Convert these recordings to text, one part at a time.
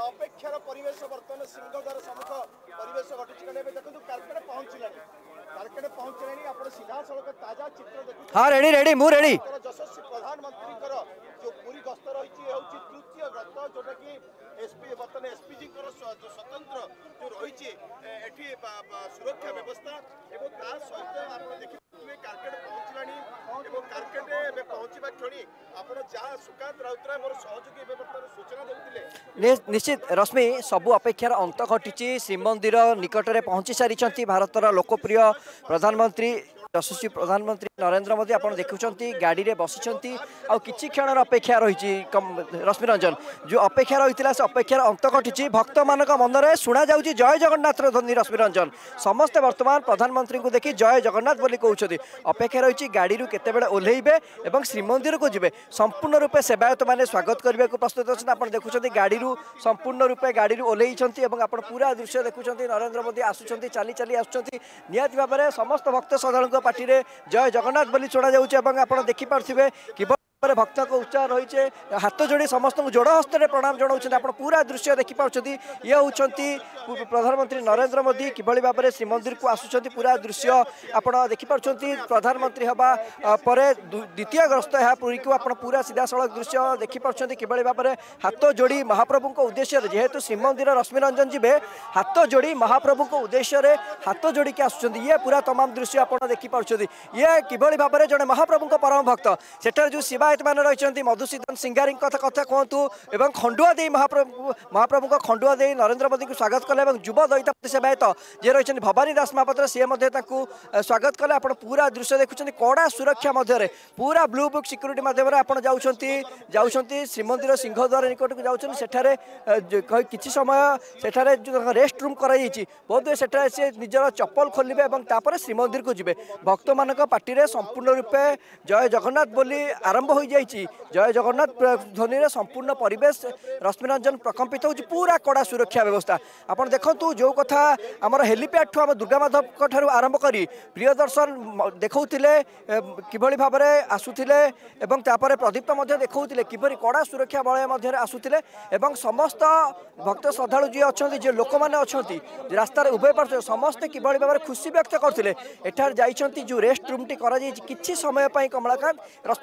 अपेक्षार परेश बर्तमान सिंहद्वार सम्मुख परेश घटी क्या देखो कारखाना पहुंचला कारखाना पहुंचला आप सीधा साल ताजा चित्र देखा रेडी प्रधानमंत्री जो पूरी गस्त रही है तृतीय गत जोटा कि एसपी बर्तमान एसपी जी स्वतंत्र जो रही सुरक्षा व्यवस्था एवं ता आप देख कारखाना पहुंचला कारखाना पहुंचा क्षण आप सुखांत राउतराय मोर सहयोगी बर्तमान सूचना दे निश्चित रश्मि सबु अपेक्षा र अन्त घटि श्रीमन्दिर निकटले पहचिसारिस् भारत र लोकप्रिय प्रधानमन्त्री যশস্বী প্রধানমন্ত্রী নরেন্দ্র মোদী আপনার দেখুম গাড়ি বসিছেন আিক্ষণর অপেক্ষা রয়েছে রশ্মিরঞ্জন যে অপেক্ষা রয়েছে সে অপেক্ষার অন্ত ঘটিছে ভক্ত মান মনরে শুনা যাচ্ছে জয় জগন্নাথর ধ্বনি রশ্মিরঞ্জন সমস্তে বর্তমান প্রধানমন্ত্রী দেখি জয় জগন্নাথ বলে কৌন অপেক্ষা রয়েছে গাড়ি কেতবে ওহ্লাইবে এবং শ্রীমন্দিরক যাবে সম্পূর্ণ রূপে সেবায়ত মানে স্বাগত করা প্রস্তুত অনেক আপনার দেখুম গাড়ি সম্পূর্ণ রূপে গাড়ি ওহ্লাইছেন এবং আপনার পুরা দৃশ্য দেখুম নরেন্দ্র মোদী আসুচার চালি চালি আসুচার নিহতি ভাবে সমস্ত ভক্ত সাধারণ পাটিরে জয় জগন্নাথ বলে শোনা যাচ্ছে এবং আপনার দেখিপারে কিভাবে पर भक्त उत्साह रही है हाथ जोड़ी समस्त जोड़ हस्त प्रणाम जनाऊँ आप पूरा दृश्य देखिपुं ये हूँ प्रधानमंत्री नरेन्द्र मोदी किभली भाव में श्रीमंदिर को आसुँच पूरा दृश्य आप देखिपुं प्रधानमंत्री हवा पर द्वितीय ग्रस्त यह पूरी को आप पूरा सीधा सड़क दृश्य देखिपुं किभली भाव में हाथ जोड़ी महाप्रभु उद्देश्य जेहेतु श्रीमंदिर रश्मिरंजन जी हाथ जोड़ी महाप्रभु उद्देश्य हाथ जोड़ी आसुँच ये पूरा तमाम दृश्य आप देखिपुं ये किभली भाव में जड़े महाप्रभु परम भक्त सेठार जो शिवा ଆୟତମାନେ ରହିଛନ୍ତି ମଧୁସୂଦନ ସିଙ୍ଗାରୀଙ୍କ କଥା କଥା କୁହନ୍ତୁ ଏବଂ ଖଣ୍ଡୁଆ ଦେଇ ମହାପ୍ରଭୁ ମହାପ୍ରଭୁଙ୍କ ଖଣ୍ଡୁଆ ଦେଇ ନରେନ୍ଦ୍ର ମୋଦିଙ୍କୁ ସ୍ୱାଗତ କଲେ ଏବଂ ଯୁବ ଦଳିତ ସେବାୟତ ଯିଏ ରହିଛନ୍ତି ଭବାନୀ ଦାସ ମହାପାତ୍ର ସିଏ ମଧ୍ୟ ତାଙ୍କୁ ସ୍ୱାଗତ କଲେ ଆପଣ ପୁରା ଦୃଶ୍ୟ ଦେଖୁଛନ୍ତି କଡ଼ା ସୁରକ୍ଷା ମଧ୍ୟରେ ପୁରା ବ୍ଲୁ ବୁକ୍ ସିକ୍ୟୁରିଟି ମାଧ୍ୟମରେ ଆପଣ ଯାଉଛନ୍ତି ଯାଉଛନ୍ତି ଶ୍ରୀମନ୍ଦିର ସିଂହଦ୍ୱାର ନିକଟକୁ ଯାଉଛନ୍ତି ସେଠାରେ କିଛି ସମୟ ସେଠାରେ ରେଷ୍ଟ ରୁମ୍ କରାଯାଇଛି ବୋଧହୁଏ ସେଠାରେ ସେ ନିଜର ଚପଲ ଖୋଲିବେ ଏବଂ ତାପରେ ଶ୍ରୀମନ୍ଦିରକୁ ଯିବେ ଭକ୍ତମାନଙ୍କ ପାଟିରେ ସମ୍ପୂର୍ଣ୍ଣ ରୂପେ ଜୟ ଜଗନ୍ନାଥ ବୋଲି ଆରମ୍ଭ ହୋଇଯାଇଛି ଜୟ ଜଗନ୍ନାଥ ଧ୍ୱନିରେ ସମ୍ପୂର୍ଣ୍ଣ ପରିବେଶ ରଶ୍ମିରଞ୍ଜନ ପ୍ରକମ୍ପିତ ହେଉଛି ପୁରା କଡ଼ା ସୁରକ୍ଷା ବ୍ୟବସ୍ଥା ଆପଣ ଦେଖନ୍ତୁ ଯେଉଁ କଥା ଆମର ହେଲିପ୍ୟାଡ଼ଠୁ ଆମ ଦୁର୍ଗାମାଧବଙ୍କ ଠାରୁ ଆରମ୍ଭ କରି ପ୍ରିୟଦର୍ଶନ ଦେଖାଉଥିଲେ କିଭଳି ଭାବରେ ଆସୁଥିଲେ ଏବଂ ତାପରେ ପ୍ରଦୀପ୍ତ ମଧ୍ୟ ଦେଖାଉଥିଲେ କିଭଳି କଡ଼ା ସୁରକ୍ଷା ବଳୟ ମଧ୍ୟରେ ଆସୁଥିଲେ ଏବଂ ସମସ୍ତ ଭକ୍ତ ଶ୍ରଦ୍ଧାଳୁ ଯିଏ ଅଛନ୍ତି ଯେ ଲୋକମାନେ ଅଛନ୍ତି ରାସ୍ତାରେ ଉଭୟ ପାର୍ଶ୍ୱ ସମସ୍ତେ କିଭଳି ଭାବରେ ଖୁସି ବ୍ୟକ୍ତ କରିଥିଲେ ଏଠାରେ ଯାଇଛନ୍ତି ଯେଉଁ ରେଷ୍ଟ ରୁମ୍ଟି କରାଯାଇଛି କିଛି ସମୟ ପାଇଁ କମଳାକାନ୍ତ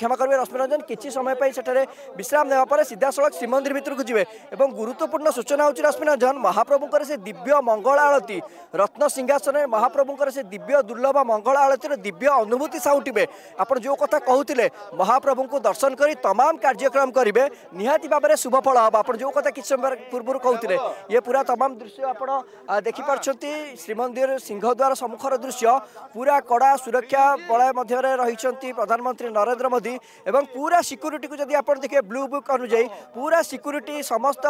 କ୍ଷମା କରିବେ ରଶ୍ମି ରଞ୍ଜନ କିଛି ସମୟ ପାଇଁ ସେଠାରେ ବିଶ୍ରାମ ନେବା ପରେ ସିଧାସଳଖ ଶ୍ରୀମନ୍ଦିର ଭିତରକୁ ଯିବେ ଏବଂ ଗୁରୁତ୍ୱପୂର୍ଣ୍ଣ ସୂଚନା ହେଉଛି ରଶ୍ମି ଜନ ମହାପ୍ରଭୁଙ୍କର ସେ ଦିବ୍ୟ ମଙ୍ଗଳ ଆଳତୀ ରତ୍ନ ସିଂହାସନରେ ମହାପ୍ରଭୁଙ୍କର ସେ ଦିବ୍ୟ ଦୁର୍ଲଭ ମଙ୍ଗଳ ଆଳତୀର ଦିବ୍ୟ ଅନୁଭୂତି ସାଉଟିବେ ଆପଣ ଯେଉଁ କଥା କହୁଥିଲେ ମହାପ୍ରଭୁଙ୍କୁ ଦର୍ଶନ କରି ତମାମ କାର୍ଯ୍ୟକ୍ରମ କରିବେ ନିହାତି ଭାବରେ ଶୁଭଫଳ ହେବ ଆପଣ ଯେଉଁ କଥା କିଛି ସମୟ ପୂର୍ବରୁ କହୁଥିଲେ ଇଏ ପୁରା ତମାମ ଦୃଶ୍ୟ ଆପଣ ଦେଖିପାରୁଛନ୍ତି ଶ୍ରୀମନ୍ଦିର ସିଂହଦ୍ୱାର ସମ୍ମୁଖର ଦୃଶ୍ୟ ପୁରା କଡ଼ା ସୁରକ୍ଷା ବଳୟ ମଧ୍ୟରେ ରହିଛନ୍ତି ପ୍ରଧାନମନ୍ତ୍ରୀ ନରେନ୍ଦ୍ର ମୋଦି ଏବଂ ପୁରା ସିକ୍ୟୁରିଟିକୁ ଯଦି ଆପଣ ଦେଖିବେ ବ୍ଲୁ ବୁକ୍ ଅନୁଯାୟୀ ପୁରା ସିକ୍ୟୁରିଟି ସମସ୍ତ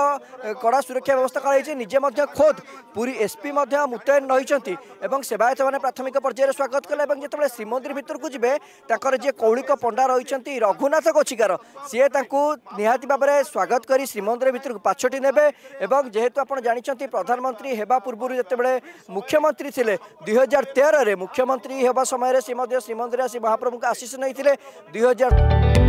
କଡ଼ା ସୁରକ୍ଷା ବ୍ୟବସ୍ଥା କରାଯାଇଛି ନିଜେ ମଧ୍ୟ ଖୋଦ୍ ପୁରୀ ଏସ୍ପି ମଧ୍ୟ ମୁତୟନ ରହିଛନ୍ତି ଏବଂ ସେବାୟତମାନେ ପ୍ରାଥମିକ ପର୍ଯ୍ୟାୟରେ ସ୍ୱାଗତ କଲେ ଏବଂ ଯେତେବେଳେ ଶ୍ରୀମନ୍ଦିର ଭିତରକୁ ଯିବେ ତାଙ୍କର ଯିଏ କୌଳିକ ପଣ୍ଡା ରହିଛନ୍ତି ରଘୁନାଥ ଗୋଚିକାର ସିଏ ତାଙ୍କୁ ନିହାତି ଭାବରେ ସ୍ୱାଗତ କରି ଶ୍ରୀମନ୍ଦିର ଭିତରକୁ ପାଛୋଟି ନେବେ ଏବଂ ଯେହେତୁ ଆପଣ ଜାଣିଛନ୍ତି ପ୍ରଧାନମନ୍ତ୍ରୀ ହେବା ପୂର୍ବରୁ ଯେତେବେଳେ ମୁଖ୍ୟମନ୍ତ୍ରୀ ଥିଲେ ଦୁଇ ହଜାର ତେରରେ ମୁଖ୍ୟମନ୍ତ୍ରୀ ହେବା ସମୟରେ ସେ ମଧ୍ୟ ଶ୍ରୀମନ୍ଦିର ଆସି ମହାପ୍ରଭୁଙ୍କ ଆଶିଷ ନେଇଥିଲେ ଦୁଇ ହଜାର